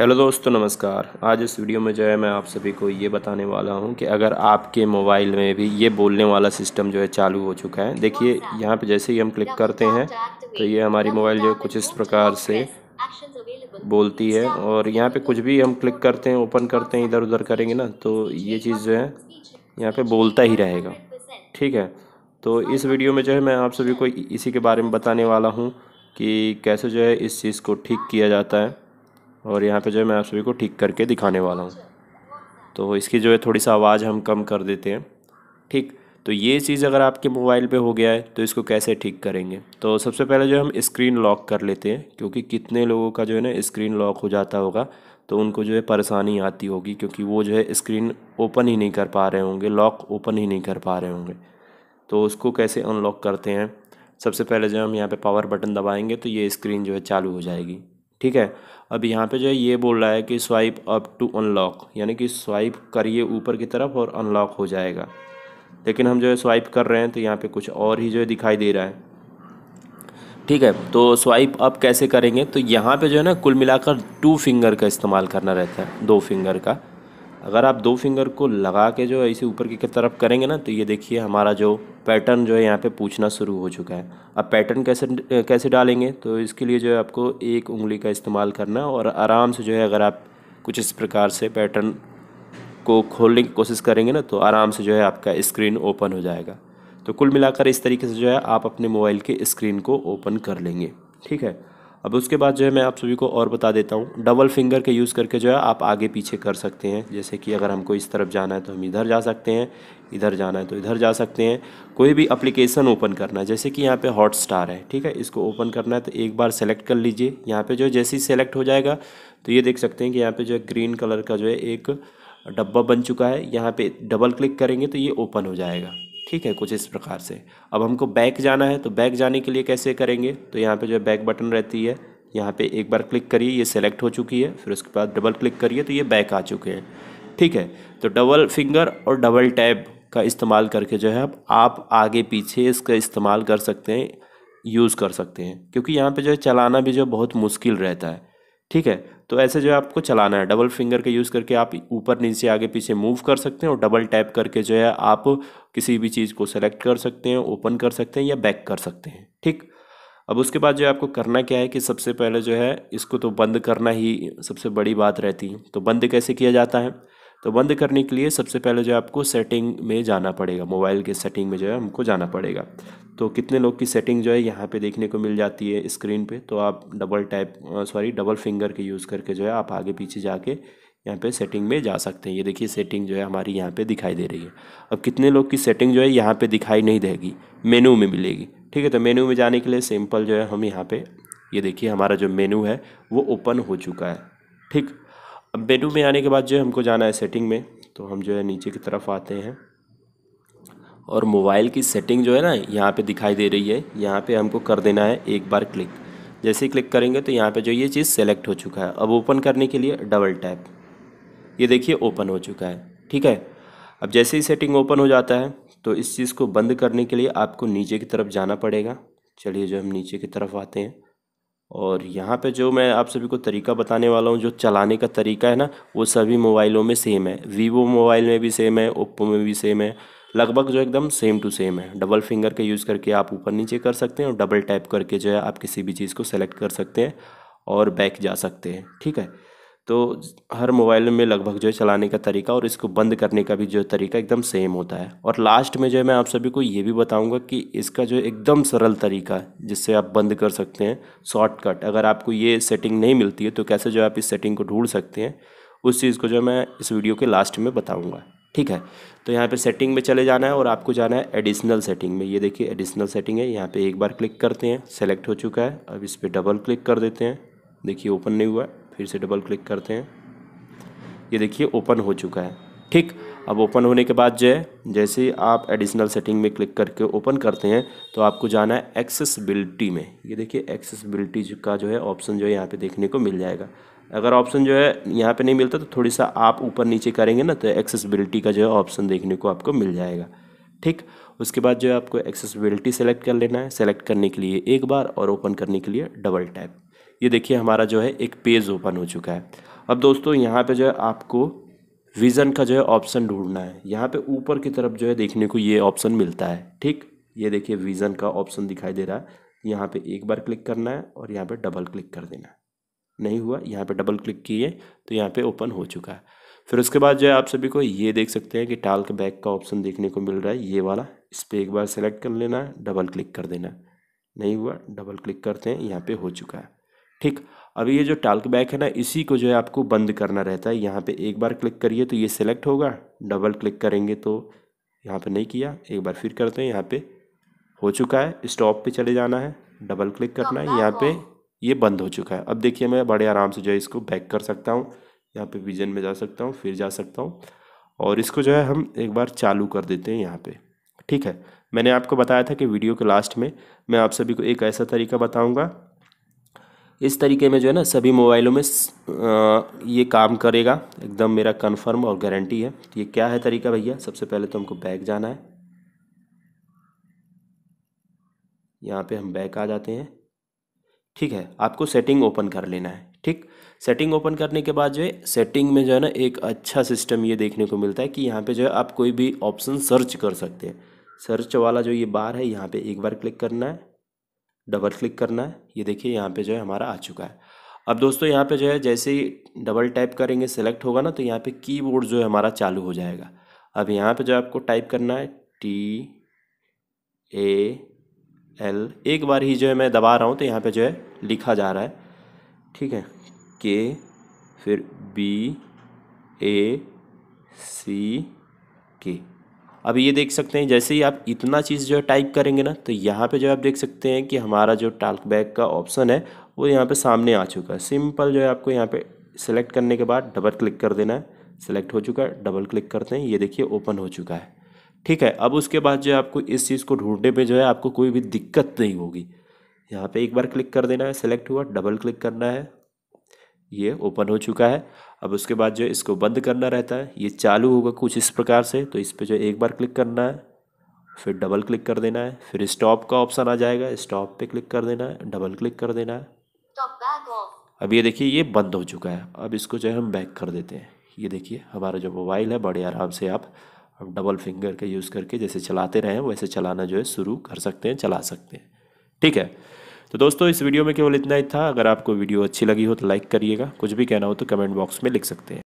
hello दोस्तों नमस्कार आज इस वीडियो में जो है मैं आप सभी को ये बताने वाला हूँ कि अगर आपके मोबाइल में भी ये बोलने वाला सिस्टम जो है चालू हो चुका है देखिए यहाँ पे जैसे ही हम क्लिक करते हैं तो ये हमारी मोबाइल जो है कुछ इस प्रकार से बोलती है और यहाँ पे कुछ भी हम क्लिक करते हैं ओपन करते हैं इधर उधर करेंगे ना तो ये चीज़ जो है यहाँ पर बोलता ही रहेगा ठीक है तो इस वीडियो में जो है मैं आप सभी को इसी के बारे में बताने वाला हूँ कि कैसे जो है इस चीज़ को ठीक किया जाता है और यहाँ पे जो है मैं आप सभी को ठीक करके दिखाने वाला हूँ तो इसकी जो है थोड़ी सा आवाज़ हम कम कर देते हैं ठीक तो ये चीज़ अगर आपके मोबाइल पे हो गया है तो इसको कैसे ठीक करेंगे तो सबसे पहले जो हम स्क्रीन लॉक कर लेते हैं क्योंकि कितने लोगों का जो है ना स्क्रीन लॉक हो जाता होगा तो उनको जो है परेशानी आती होगी क्योंकि वो जो है स्क्रीन ओपन ही नहीं कर पा रहे होंगे लॉक ओपन ही नहीं कर पा रहे होंगे तो उसको कैसे अनलॉक करते हैं सबसे पहले जो हम यहाँ पर पावर बटन दबाएँगे तो ये स्क्रीन जो है चालू हो जाएगी ठीक है अब यहाँ पे जो है ये बोल रहा है कि स्वाइप अप टू अनलॉक यानी कि स्वाइप करिए ऊपर की तरफ और अनलॉक हो जाएगा लेकिन हम जो है स्वाइप कर रहे हैं तो यहाँ पे कुछ और ही जो है दिखाई दे रहा है ठीक है तो स्वाइप अप कैसे करेंगे तो यहाँ पे जो है ना कुल मिलाकर टू फिंगर का इस्तेमाल करना रहता है दो फिंगर का अगर आप दो फिंगर को लगा के जो है इसे ऊपर की तरफ करेंगे ना तो ये देखिए हमारा जो पैटर्न जो है यहाँ पे पूछना शुरू हो चुका है अब पैटर्न कैसे कैसे डालेंगे तो इसके लिए जो है आपको एक उंगली का इस्तेमाल करना और आराम से जो है अगर आप कुछ इस प्रकार से पैटर्न को खोलने की कोशिश करेंगे ना तो आराम से जो है आपका स्क्रीन ओपन हो जाएगा तो कुल मिलाकर इस तरीके से जो है आप अपने मोबाइल के स्क्रीन को ओपन कर लेंगे ठीक है अब उसके बाद जो है मैं आप सभी को और बता देता हूँ डबल फिंगर के यूज़ करके जो है आप आगे पीछे कर सकते हैं जैसे कि अगर हमको इस तरफ जाना है तो हम इधर जा सकते हैं इधर जाना है तो इधर जा सकते हैं कोई भी अप्लीकेशन ओपन करना है जैसे कि यहाँ पे हॉट स्टार है ठीक है इसको ओपन करना है तो एक बार सेलेक्ट कर लीजिए यहाँ पर जो है जैसे ही सेलेक्ट हो जाएगा तो ये देख सकते हैं कि यहाँ पर जो है ग्रीन कलर का जो है एक डब्बा बन चुका है यहाँ पे डबल क्लिक करेंगे तो ये ओपन हो जाएगा ठीक है कुछ इस प्रकार से अब हमको बैक जाना है तो बैक जाने के लिए कैसे करेंगे तो यहाँ पे जो बैक बटन रहती है यहाँ पे एक बार क्लिक करिए ये सेलेक्ट हो चुकी है फिर उसके बाद डबल क्लिक करिए तो ये बैक आ चुके हैं ठीक है तो डबल फिंगर और डबल टैब का इस्तेमाल करके जो है आप, आप आगे पीछे इसका इस्तेमाल कर सकते हैं यूज़ कर सकते हैं क्योंकि यहाँ पर जो है चलाना भी जो बहुत मुश्किल रहता है ठीक है तो ऐसे जो है आपको चलाना है डबल फिंगर के यूज़ करके आप ऊपर नीचे आगे पीछे मूव कर सकते हैं और डबल टैप करके जो है आप किसी भी चीज़ को सेलेक्ट कर सकते हैं ओपन कर सकते हैं या बैक कर सकते हैं ठीक अब उसके बाद जो है आपको करना क्या है कि सबसे पहले जो है इसको तो बंद करना ही सबसे बड़ी बात रहती है तो बंद कैसे किया जाता है तो बंद करने के लिए सबसे पहले जो है आपको सेटिंग में जाना पड़ेगा मोबाइल के सेटिंग में जो है हमको जाना पड़ेगा तो कितने लोग की सेटिंग जो है यहाँ पे देखने को मिल जाती है स्क्रीन पे तो आप double type sorry double finger के यूज़ करके जो है आप आगे पीछे जाके यहाँ पे सेटिंग में जा सकते हैं ये देखिए सेटिंग जो है हमारी यहाँ पे दिखाई दे रही है अब कितने लोग की सेटिंग जो है यहाँ पे दिखाई नहीं देगी मेनू में मिलेगी ठीक है तो मेनू में जाने के लिए सिंपल जो है हम यहाँ पे ये देखिए हमारा जो मेनू है वो ओपन हो चुका है ठीक अब मेनू में आने के बाद जो है हमको जाना है सेटिंग में तो हम जो है नीचे की तरफ आते हैं और मोबाइल की सेटिंग जो है ना यहाँ पे दिखाई दे रही है यहाँ पे हमको कर देना है एक बार क्लिक जैसे ही क्लिक करेंगे तो यहाँ पे जो ये चीज़ सेलेक्ट हो चुका है अब ओपन करने के लिए डबल टैप ये देखिए ओपन हो चुका है ठीक है अब जैसे ही सेटिंग ओपन हो जाता है तो इस चीज़ को बंद करने के लिए आपको नीचे की तरफ जाना पड़ेगा चलिए जो हम नीचे की तरफ आते हैं और यहाँ पे जो मैं आप सभी को तरीका बताने वाला हूँ जो चलाने का तरीका है ना वो सभी मोबाइलों में सेम है वीवो मोबाइल में भी सेम है ओप्पो में भी सेम है लगभग जो एकदम सेम टू सेम है डबल फिंगर का यूज़ करके आप ऊपर नीचे कर सकते हैं और डबल टैप करके जो है आप किसी भी चीज़ को सेलेक्ट कर सकते हैं और बैक जा सकते हैं ठीक है तो हर मोबाइल में लगभग जो है चलाने का तरीका और इसको बंद करने का भी जो तरीका एकदम सेम होता है और लास्ट में जो है मैं आप सभी को ये भी बताऊंगा कि इसका जो एकदम सरल तरीका जिससे आप बंद कर सकते हैं शॉर्टकट अगर आपको ये सेटिंग नहीं मिलती है तो कैसे जो है आप इस सेटिंग को ढूंढ सकते हैं उस चीज़ को जो मैं इस वीडियो के लास्ट में बताऊँगा ठीक है तो यहाँ पर सेटिंग में चले जाना है और आपको जाना है एडिशनल सेटिंग में ये देखिए एडिशनल सेटिंग है यहाँ पर एक बार क्लिक करते हैं सेलेक्ट हो चुका है अब इस पर डबल क्लिक कर देते हैं देखिए ओपन नहीं हुआ है फिर से डबल क्लिक करते हैं ये देखिए ओपन हो चुका है ठीक अब ओपन होने के बाद जो है जैसे आप एडिशनल सेटिंग में क्लिक करके ओपन करते हैं तो आपको जाना है एक्सेसबिलिटी में ये देखिए एक्सेसबिलिटी का जो है ऑप्शन जो है यहाँ पे देखने को मिल जाएगा अगर ऑप्शन जो है यहाँ पे नहीं मिलता तो थोड़ी सा आप ऊपर नीचे करेंगे ना तो एक्सेसबिलिटी का जो है ऑप्शन देखने को आपको मिल जाएगा ठीक उसके बाद जो है आपको एक्सेसबिलिटी सेलेक्ट कर लेना है सेलेक्ट करने के लिए एक बार और ओपन करने के लिए डबल टैप ये देखिए हमारा जो है एक पेज ओपन हो चुका है अब दोस्तों यहाँ पे जो है आपको विज़न का जो है ऑप्शन ढूंढना है यहाँ पे ऊपर की तरफ जो है देखने को ये ऑप्शन मिलता है ठीक ये देखिए विज़न का ऑप्शन दिखाई दे रहा है यहाँ पे एक बार क्लिक करना है और यहाँ पे डबल क्लिक कर देना है नहीं हुआ यहाँ पे डबल क्लिक किए तो यहाँ पे ओपन हो चुका है फिर उसके बाद जो है आप सभी को ये देख सकते हैं कि टाल्क बैक का ऑप्शन देखने को मिल रहा है ये वाला इस पर एक बार सेलेक्ट कर लेना है डबल क्लिक कर देना नहीं हुआ डबल क्लिक करते हैं यहाँ पर हो चुका है ठीक अब ये जो टाल्क बैक है ना इसी को जो है आपको बंद करना रहता है यहाँ पे एक बार क्लिक करिए तो ये सिलेक्ट होगा डबल क्लिक करेंगे तो यहाँ पे नहीं किया एक बार फिर करते हैं यहाँ पे हो चुका है स्टॉप पे चले जाना है डबल क्लिक करना है यहाँ पे ये बंद हो चुका है अब देखिए मैं बड़े आराम से जो है इसको बैक कर सकता हूँ यहाँ पर विजन में जा सकता हूँ फिर जा सकता हूँ और इसको जो है हम एक बार चालू कर देते हैं यहाँ पर ठीक है मैंने आपको बताया था कि वीडियो के लास्ट में मैं आप सभी को एक ऐसा तरीका बताऊँगा इस तरीके में जो है ना सभी मोबाइलों में ये काम करेगा एकदम मेरा कन्फर्म और गारंटी है तो ये क्या है तरीका भैया सबसे पहले तो हमको बैक जाना है यहाँ पे हम बैक आ जाते हैं ठीक है आपको सेटिंग ओपन कर लेना है ठीक सेटिंग ओपन करने के बाद जो है सेटिंग में जो है ना एक अच्छा सिस्टम ये देखने को मिलता है कि यहाँ पर जो है आप कोई भी ऑप्शन सर्च कर सकते हैं सर्च वाला जो ये बार है यहाँ पर एक बार क्लिक करना है डबल क्लिक करना है ये देखिए यहाँ पे जो है हमारा आ चुका है अब दोस्तों यहाँ पे जो है जैसे ही डबल टाइप करेंगे सेलेक्ट होगा ना तो यहाँ पे कीबोर्ड जो है हमारा चालू हो जाएगा अब यहाँ पे जो आपको टाइप करना है टी ए एल एक बार ही जो है मैं दबा रहा हूँ तो यहाँ पे जो है लिखा जा रहा है ठीक है के फिर बी ए सी के अब ये देख सकते हैं जैसे ही आप इतना चीज़ जो है टाइप करेंगे ना तो यहाँ पे जो आप देख सकते हैं कि हमारा जो टाल्क बैग का ऑप्शन है वो यहाँ पे सामने आ चुका है सिंपल जो है आपको यहाँ पे सेलेक्ट करने के बाद डबल क्लिक कर देना है सेलेक्ट हो चुका है डबल क्लिक करते हैं ये देखिए ओपन हो चुका है ठीक है अब उसके बाद जो है आपको इस चीज़ को ढूंढने में जो है आपको कोई भी दिक्कत नहीं होगी यहाँ पर एक बार क्लिक कर देना है सेलेक्ट हुआ डबल क्लिक करना है ये ओपन हो चुका है अब उसके बाद जो इसको बंद करना रहता है ये चालू होगा कुछ इस प्रकार से तो इस पर जो एक बार क्लिक करना है फिर डबल क्लिक कर देना है फिर स्टॉप का ऑप्शन आ जाएगा स्टॉप पे क्लिक कर देना है डबल क्लिक कर देना है अब ये देखिए ये बंद हो चुका है अब इसको जो है हम बैक कर देते हैं ये देखिए हमारा जो मोबाइल है बड़े आराम से आप अब डबल फिंगर का यूज़ करके जैसे चलाते रहें वैसे चलाना जो है शुरू कर सकते हैं चला सकते हैं ठीक है तो दोस्तों इस वीडियो में केवल इतना ही था अगर आपको वीडियो अच्छी लगी हो तो लाइक करिएगा कुछ भी कहना हो तो कमेंट बॉक्स में लिख सकते हैं